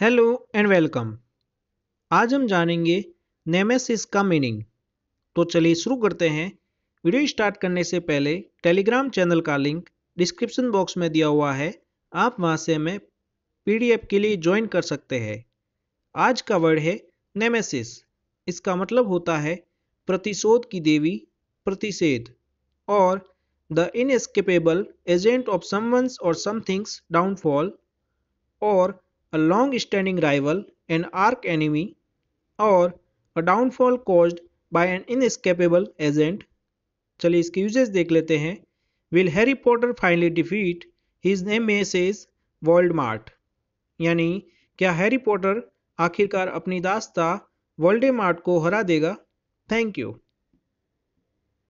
Hello and welcome आज हम जानेंगे नेमेसिस का मीनिंग तो चलिए शुरू करते हैं वीडियो स्टार्ट करने से पहले टेलीग्राम चैनल का लिंक डिस्क्रिप्शन बॉक्स में दिया हुआ है आप वहां से हमें पीडीएफ के लिए ज्वाइन कर सकते हैं आज का वर्ड है नेमेसिस इसका मतलब होता है प्रतिशोध की देवी प्रतिषेध और the inescapable agent of someone's और समथिंग्स डाउनफॉल और a long standing rival, an arch enemy, or a downfall caused by an inescapable agent. चलिए इसके यूजेस देख लेते हैं will Harry Potter finally defeat his name message world यानी क्या Harry Potter आखिरकार अपनी दास्ता वर्ल्ड को हरा देगा थैंक यू